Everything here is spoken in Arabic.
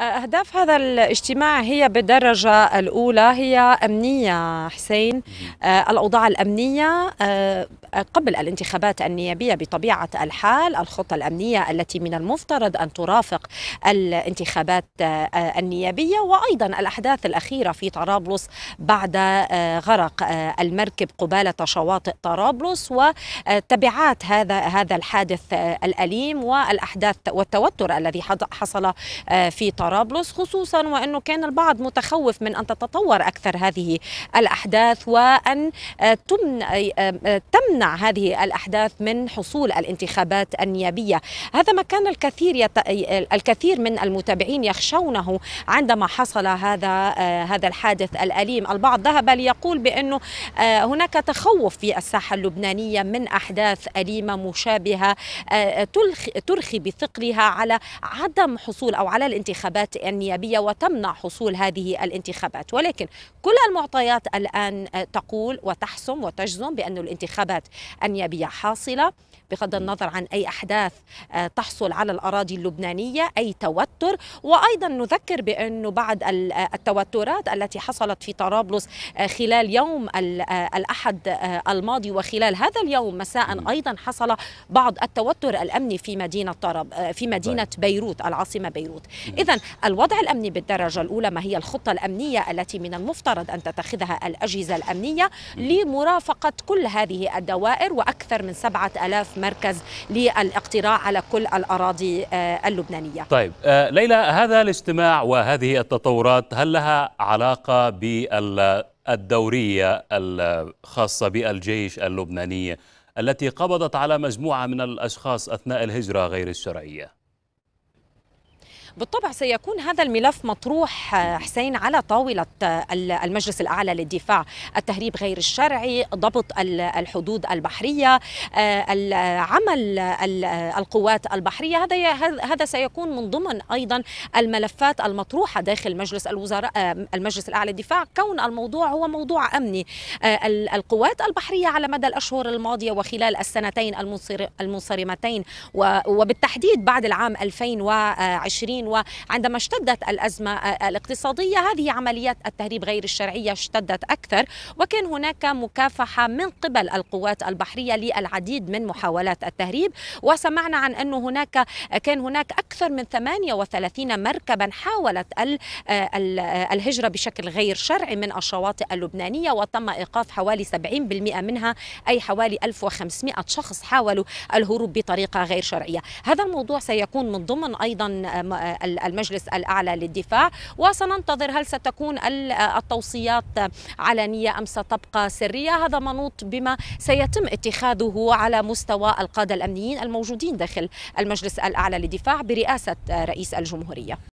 أهداف هذا الاجتماع هي بالدرجة الأولى هي أمنية حسين آه، الأوضاع الأمنية آه، قبل الانتخابات النيابية بطبيعة الحال الخطة الأمنية التي من المفترض أن ترافق الانتخابات آه، النيابية وأيضا الأحداث الأخيرة في طرابلس بعد آه، غرق آه، المركب قبالة شواطئ طرابلس وتبعات هذا هذا الحادث الأليم والأحداث والتوتر الذي حصل في طرابلس خصوصا وأنه كان البعض متخوف من أن تتطور أكثر هذه الأحداث وأن تمنع تمنع هذه الأحداث من حصول الانتخابات النيابية هذا ما كان الكثير يت... الكثير من المتابعين يخشونه عندما حصل هذا آه، هذا الحادث الأليم البعض ذهب ليقول بأنه آه، هناك تخوف في الساحة اللبنانية من أحداث أليمة مشابهة آه، ترخي بثقلها على عدم حصول أو على الانتخابات النيابية وتمنع حصول هذه الانتخابات ولكن كل المعطيات الآن تقول وتحسم وتجزم بأن الانتخابات أن يبيع حاصلة بغض النظر عن أي أحداث آه، تحصل على الأراضي اللبنانية أي توتر وأيضا نذكر بأنه بعد آه، التوترات التي حصلت في طرابلس آه، خلال يوم الأحد الماضي وخلال هذا اليوم مساء أيضا حصل بعض التوتر الأمني في مدينة طرب في طيب. مدينة بيروت العاصمة بيروت إذا الوضع الأمني بالدرجة الأولى ما هي الخطة الأمنية التي من المفترض أن تتخذها الأجهزة الأمنية لمرافقة كل هذه الدول دوائر وأكثر من 7000 مركز للاقتراع على كل الأراضي آه، اللبنانية طيب آه، ليلى هذا الاجتماع وهذه التطورات هل لها علاقة بالدورية الخاصة بالجيش اللبناني التي قبضت على مجموعة من الأشخاص أثناء الهجرة غير الشرعية بالطبع سيكون هذا الملف مطروح آه، حسين على طاولة آه، المجلس الأعلى للدفاع التهريب غير الشرعي ضبط الحدود البحرية آه، عمل القوات البحرية هذا هذا سيكون من ضمن أيضا الملفات المطروحة داخل مجلس الوزراء المجلس الأعلى للدفاع كون الموضوع هو موضوع أمني القوات البحرية على مدى الأشهر الماضية وخلال السنتين المنصرمتين وبالتحديد بعد العام 2020 الصين وعندما اشتدت الأزمة آه، الاقتصادية هذه عمليات التهريب غير الشرعية اشتدت أكثر وكان هناك مكافحة من قبل القوات البحرية للعديد من محاولات التهريب وسمعنا عن أنه هناك كان هناك أكثر من 38 مركبا حاولت آه، آه، الهجرة بشكل غير شرعي من الشواطئ اللبنانية وتم إيقاف حوالي 70% منها أي حوالي 1500 شخص حاولوا الهروب بطريقة غير شرعية هذا الموضوع سيكون من ضمن أيضا المجلس الأعلى للدفاع وسننتظر هل ستكون التوصيات علنية أم ستبقى سرية هذا منوط بما سيتم اتخاذه على مستوى القادة الأمنيين الموجودين داخل المجلس الأعلى للدفاع برئاسة رئيس الجمهورية